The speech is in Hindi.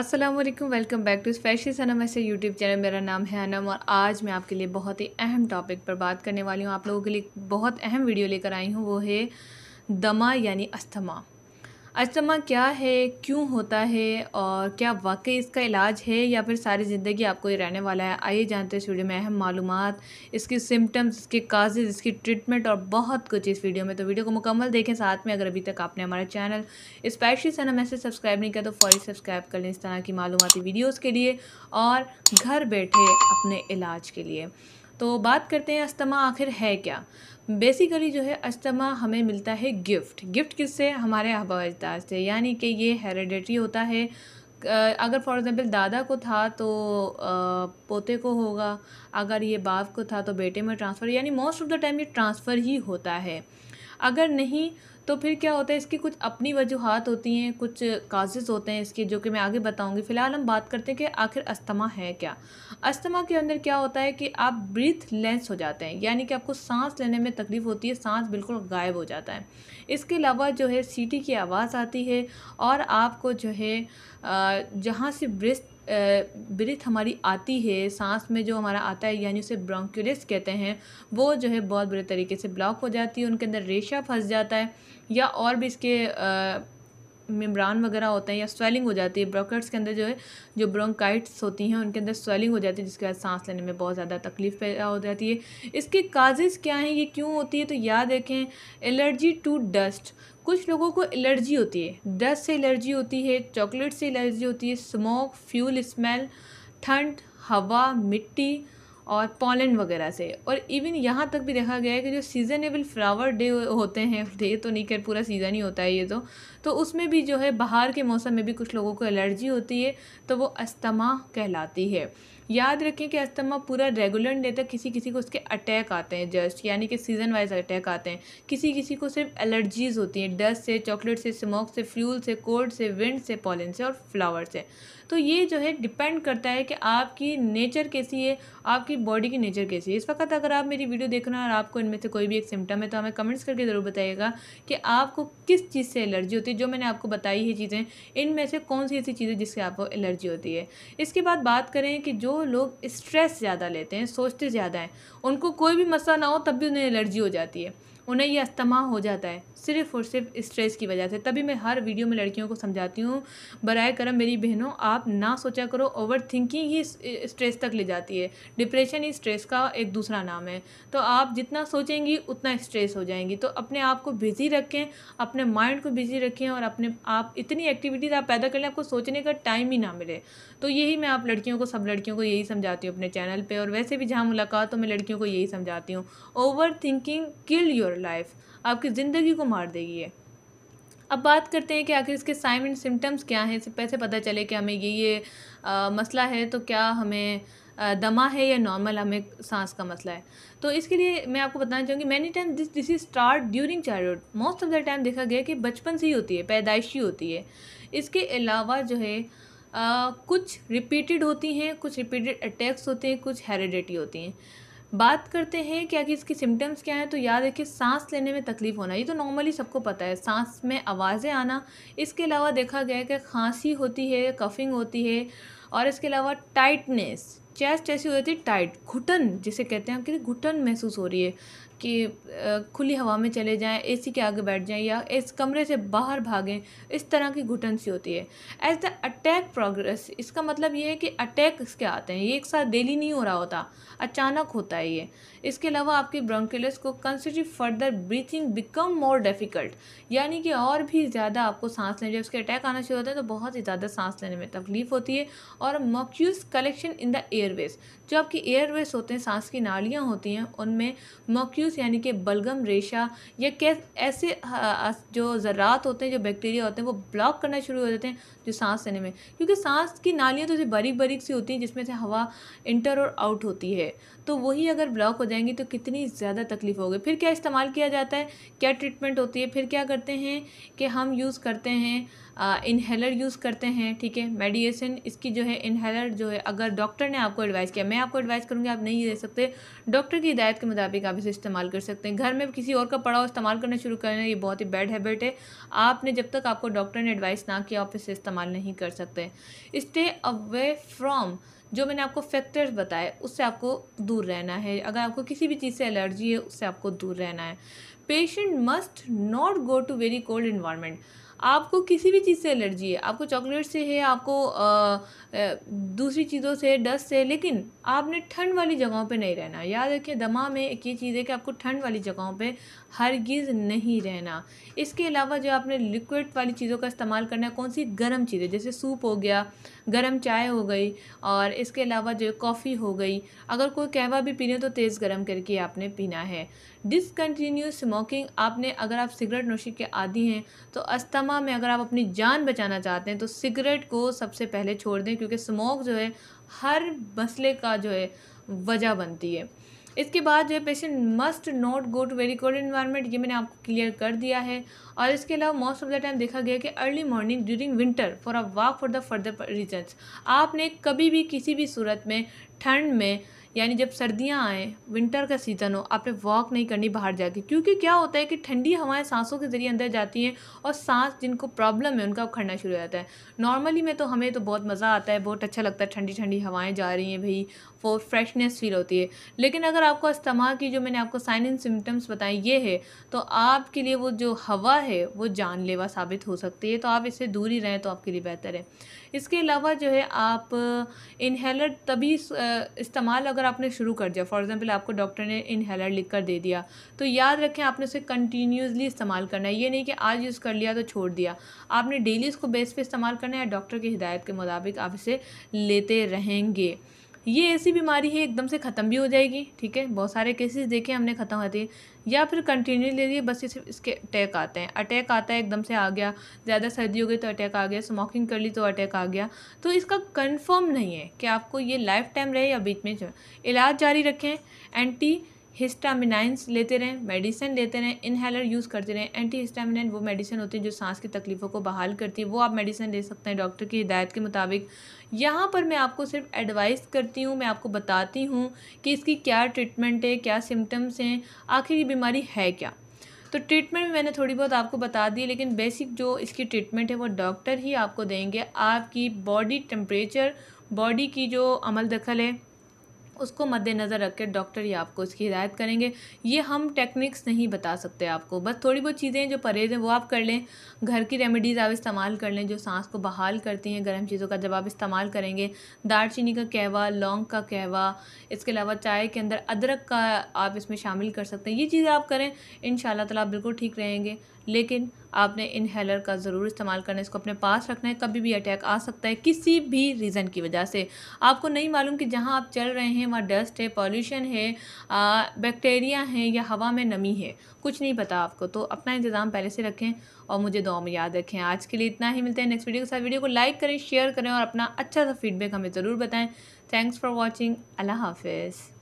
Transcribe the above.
अस्सलाम वालेकुम welcome back to special Sanam ऐसे यूट्यूब चैनल मेरा नाम है अनम और आज मैं आपके लिए बहुत ही अहम टॉपिक पर बात करने वाली हूँ आप लोगों के लिए बहुत अहम वीडियो लेकर आई हूँ वो है दमा यानी अस्थमा अस्थमा क्या है क्यों होता है और क्या वाकई इसका इलाज है या फिर सारी ज़िंदगी आपको ये रहने वाला है आइए जानते हैं इस वीडियो में अहम मालूम इसके सिम्टम्स इसके काजेज़ इसकी ट्रीटमेंट और बहुत कुछ इस वीडियो में तो वीडियो को मुकम्मल देखें साथ में अगर अभी तक आपने हमारा चैनल स्पेशली हम ऐसे सब्सक्राइब नहीं किया तो फौरी सब्सक्राइब कर लें इस तरह की मालूमती वीडियोज़ के लिए और घर बैठे अपने इलाज के लिए तो बात करते हैं अस्थमा आखिर है क्या बेसिकली जो है अस्थमा हमें मिलता है गिफ्ट गिफ्ट किससे हमारे अहबा अजदाद से यानी कि ये हेरिडिटरी होता है अगर फॉर एग्ज़ाम्पल दादा को था तो पोते को होगा अगर ये बाप को था तो बेटे में ट्रांसफ़र यानी मोस्ट ऑफ द टाइम ये ट्रांसफ़र ही होता है अगर नहीं तो फिर क्या होता है इसकी कुछ अपनी वजूहत होती हैं कुछ काजेज़ होते हैं इसके जो कि मैं आगे बताऊँगी फ़िलहाल हम बात करते हैं कि आखिर अस्थमा है क्या अस्थमा के अंदर क्या होता है कि आप ब्रीथ लेंस हो जाते हैं यानी कि आपको सांस लेने में तकलीफ़ होती है सांस बिल्कुल गायब हो जाता है इसके अलावा जो है सीटी की आवाज़ आती है और आपको जो है जहाँ से ब्रेस्ट ब्रिथ हमारी आती है सांस में जो हमारा आता है यानी उसे ब्रोंक्यूलिस कहते हैं वो जो है बहुत बुरे तरीके से ब्लॉक हो जाती है उनके अंदर रेशा फंस जाता है या और भी इसके मेम्ब्रान वगैरह होते हैं या स्वेलिंग हो जाती है ब्रोकट्स के अंदर जो है जो ब्रोंकाइट्स होती हैं उनके अंदर स्वेलिंग हो जाती है जिसके बाद सांस लेने में बहुत ज़्यादा तकलीफ पैदा हो जाती है इसके काजेज़ क्या हैं ये क्यों होती है तो याद रखें एलर्जी टू डस्ट कुछ लोगों को एलर्जी होती है डस्ट से एलर्जी होती है चॉकलेट से एलर्जी होती है स्मोक फ्यूल स्मेल ठंड हवा मिट्टी और पॉलन वगैरह से और इवन यहाँ तक भी देखा गया है कि जो सीज़नेबल फ्लावर डे होते हैं डे तो नहीं कर पूरा सीज़न ही होता है ये तो तो उसमें भी जो है बाहर के मौसम में भी कुछ लोगों को एलर्जी होती है तो वो अस्थमा कहलाती है याद रखें कि अस्थमा पूरा रेगुलर नहीं रहता किसी किसी को उसके अटैक आते हैं जस्ट यानी कि सीज़न वाइज अटैक आते हैं किसी किसी को सिर्फ एलर्जीज़ होती हैं डस्ट से चॉकलेट से स्मोक से फ्यूल से कोल्ड से विंड से पॉलिन से और फ्लावर से तो ये जो है डिपेंड करता है कि आपकी नेचर कैसी है आपकी बॉडी की नेचर कैसी है इस वक्त अगर आप मेरी वीडियो देख रहे हैं और आपको इनमें से कोई भी एक सिम्टम है तो हमें कमेंट्स करके ज़रूर बताइएगा कि आपको किस चीज़ से एलर्जी होती है जो मैंने आपको बताई है चीज़ें इनमें से कौन सी ऐसी चीज़ें जिससे आपको एलर्जी होती है इसके बाद बात करें कि जो लोग स्ट्रेस ज़्यादा लेते हैं सोचते ज़्यादा हैं उनको कोई भी मसला ना हो तब भी उन्हें एलर्जी हो जाती है उन्हें ये अस्थमा हो जाता है सिर्फ़ और सिर्फ स्ट्रेस की वजह से तभी मैं हर वीडियो में लड़कियों को समझाती हूँ बरए करम मेरी बहनों आप ना सोचा करो ओवर थिंकिंग ही स्ट्रेस तक ले जाती है डिप्रेशन ही स्ट्रेस का एक दूसरा नाम है तो आप जितना सोचेंगी उतना स्ट्रेस हो जाएंगी तो अपने आप को बिज़ी रखें अपने माइंड को बिज़ी रखें और अपने आप इतनी एक्टिविटीज़ आप पैदा कर लें आपको सोचने का टाइम ही ना मिले तो यही मैं आप लड़कियों को सब लड़कियों को यही समझाती हूँ अपने चैनल पर और वैसे भी जहाँ मुलाकात हो मैं लड़कियों को यही समझाती हूँ overthinking kill your your life आपकी ज़िंदगी को मार देगी ये अब बात करते हैं कि आखिर इसके साइन एंड सिम्टम्स क्या हैं इससे पैसे पता चले कि हमें ये ये आ, मसला है तो क्या हमें दमा है या नॉर्मल हमें सांस का मसला है तो इसके लिए मैं आपको बताना चाहूँगी many time this this is start during childhood most of the time देखा गया कि बचपन से ही होती है पैदाइशी होती है इसके अलावा जो है आ, कुछ रिपीटेड होती हैं कुछ रिपीटेड अटैक्स होते हैं कुछ हेरिडिटी होती हैं बात करते हैं क्या कि इसकी सिम्टम्स क्या हैं तो याद रखिए सांस लेने में तकलीफ़ होना ये तो नॉर्मली सबको पता है सांस में आवाज़ें आना इसके अलावा देखा गया है कि खांसी होती है कफिंग होती है और इसके अलावा टाइटनेस चेस्ट ऐसी हो जाती है टाइट घुटन जिसे कहते हैं कि घुटन महसूस हो रही है कि खुली हवा में चले जाएं एसी के आगे बैठ जाएं या इस कमरे से बाहर भागें इस तरह की घुटन सी होती है एज द अटैक प्रोग्रेस इसका मतलब ये है कि अटैक इसके आते हैं ये एक साथ डेली नहीं हो रहा होता अचानक होता है ये इसके अलावा आपकी ब्रोंकिलस को consider further breathing become more difficult यानी कि और भी ज़्यादा आपको सांस लेने जब उसके अटैक आना शुरू होता है तो बहुत ही ज़्यादा सांस लेने में तकलीफ होती है और mucus collection in the airways जो आपकी एयरवेज होते हैं सांस की नालियाँ होती हैं उनमें मक्यूस रेसिड्यूस यानी कि बलगम रेशा या ऐसे हाँ, जो ज़रात होते हैं जो बैक्टीरिया होते हैं वो ब्लॉक करना शुरू हो जाते हैं जो सांस लेने में क्योंकि सांस की नालियाँ तो बारीक बारीक सी होती हैं जिसमें से हवा इंटर और आउट होती है तो वही अगर ब्लॉक हो जाएंगी तो कितनी ज़्यादा तकलीफ होगी फिर क्या इस्तेमाल किया जाता है क्या ट्रीटमेंट होती है फिर क्या करते हैं कि हम यूज़ करते हैं इन्हेलर यूज़ करते हैं ठीक है मेडिएसन इसकी जो है इन्हेलर जो है अगर डॉक्टर ने आपको एडवाइस किया मैं आपको एडवाइस करूँगी आप नहीं दे सकते डॉक्टर की हिदायत के मुताबिक आप इसे इस्तेमाल कर सकते हैं घर में किसी और का पड़ाव इस्तेमाल करना शुरू करना ये बहुत ही बैड हैबिट है आपने जब तक आपको डॉक्टर ने एडवाइस ना किया आप इसे इस्तेमाल नहीं कर सकते स्टे अवे फ्रॉम जो मैंने आपको फैक्टर्स बताए उससे आपको दूर रहना है अगर आपको किसी भी चीज़ से एलर्जी है उससे आपको दूर रहना है patient must not go to very cold environment आपको किसी भी चीज़ से एलर्जी है आपको चॉकलेट से है आपको आ, दूसरी चीज़ों से डस्ट से लेकिन आपने ठंड वाली जगहों पे नहीं रहना याद रखिए दमा में एक ये चीज़ है कि आपको ठंड वाली जगहों पे हरगिज़ नहीं रहना इसके अलावा जो आपने लिक्विड वाली चीज़ों का इस्तेमाल करना है कौन सी गर्म चीज़ें जैसे सूप हो गया गर्म चाय हो गई और इसके अलावा जो कॉफ़ी हो गई अगर कोई कहवा भी पीने तो तेज़ गर्म करके आपने पीना है डिसकन्टीन्यू स्मोकिंग आपने अगर आप सिगरेट नोशी के आदि हैं तो अस्थमा अस्थमा में अगर आप अपनी जान बचाना चाहते हैं तो सिगरेट को सबसे पहले छोड़ दें क्योंकि स्मोक जो है हर मसले का जो है वजह बनती है इसके बाद जो है patient must not go to very cold environment ये मैंने आपको क्लियर कर दिया है और इसके अलावा मोस्ट ऑफ द टाइम देखा गया कि early morning during winter for a walk for the further reasons आपने कभी भी किसी भी सूरत में ठंड में यानी जब सर्दियाँ आएँ विंटर का सीज़न हो आपने वॉक नहीं करनी बाहर जाके क्योंकि क्या होता है कि ठंडी हवाएं सांसों के ज़रिए अंदर जाती हैं और सांस जिनको प्रॉब्लम है उनका उखड़ना शुरू हो जाता है नॉर्मली में तो हमें तो बहुत मज़ा आता है बहुत अच्छा लगता है ठंडी ठंडी हवाएँ जा रही हैं भाई वो फ्रेशनेस फील होती है लेकिन अगर आपको अस्तमा की जो मैंने आपको साइन इन सिम्टम्स बताए ये है तो आपके लिए वो जो हवा है वो जानलेवा साबित हो सकती है तो आप इससे दूर ही रहें तो आपके लिए बेहतर है इसके अलावा जो है आप इनहेलर तभी इस्तेमाल अगर आपने शुरू कर दिया फॉर एग्ज़ाम्पल आपको डॉक्टर ने इनहेलर लिख कर दे दिया तो याद रखें आपने उसे कंटिन्यूसली इस्तेमाल करना है ये नहीं कि आज यूज़ कर लिया तो छोड़ दिया आपने डेली इसको बेस पे इस्तेमाल करना है डॉक्टर की हिदायत के मुताबिक आप इसे लेते रहेंगे ये ऐसी बीमारी है एकदम से ख़त्म भी हो जाएगी ठीक है बहुत सारे केसेस देखे हमने ख़त्म होते हैं या फिर कंटिन्यू ले लिए बस इसे इसके अटैक आते हैं अटैक आता है एकदम से आ गया ज़्यादा सर्दी हो गई तो अटैक आ गया स्मोकिंग कर ली तो अटैक आ गया तो इसका कन्फर्म नहीं है कि आपको ये लाइफ टाइम रहे या बीच में इलाज जारी रखें एंटी हिस्टामिनाइंस लेते रहें मेडिसिन लेते रहें इनहेलर यूज़ करते रहें एंटी हिस्टामिनाइन वो मेडिसिन होती है जो सांस की तकलीफ़ों को बहाल करती है वो आप मेडिसिन ले सकते हैं डॉक्टर की हिदायत के मुताबिक यहाँ पर मैं आपको सिर्फ एडवाइस करती हूँ मैं आपको बताती हूँ कि इसकी क्या ट्रीटमेंट है क्या सिम्टम्स हैं आखिर ये बीमारी है क्या तो ट्रीटमेंट मैंने थोड़ी बहुत आपको बता दी लेकिन बेसिक जो इसकी ट्रीटमेंट है वो डॉक्टर ही आपको देंगे आपकी बॉडी टेम्परेचर बॉडी की जो अमल दखल है उसको मद्देनज़र रख के डॉक्टर ही आपको इसकी हिदायत करेंगे ये हम टेक्निक्स नहीं बता सकते आपको बस थोड़ी बहुत चीज़ें जो परहेज़ हैं वो आप कर लें घर की रेमेडीज़ आप इस्तेमाल कर लें जो सांस को बहाल करती हैं गर्म चीज़ों का जब आप इस्तेमाल करेंगे दालचीनी का कहवा लौंग का कहवा इसके अलावा चाय के अंदर अदरक का आप इसमें शामिल कर सकते हैं ये चीज़ें आप करें इन शाला बिल्कुल ठीक रहेंगे लेकिन आपने इनहेलर का ज़रूर इस्तेमाल करना है इसको अपने पास रखना है कभी भी अटैक आ सकता है किसी भी रीज़न की वजह से आपको नहीं मालूम कि जहाँ आप चल रहे हैं वहाँ डस्ट है पॉल्यूशन है बैक्टीरिया है या हवा में नमी है कुछ नहीं पता आपको तो अपना इंतज़ाम पहले से रखें और मुझे दो में याद रखें आज के लिए इतना ही मिलते हैं नेक्स्ट वीडियो के साथ वीडियो को लाइक करें शेयर करें और अपना अच्छा सा फीडबैक हमें ज़रूर बताएँ थैंक्स फॉर वॉचिंग अल्लाह हाफिज़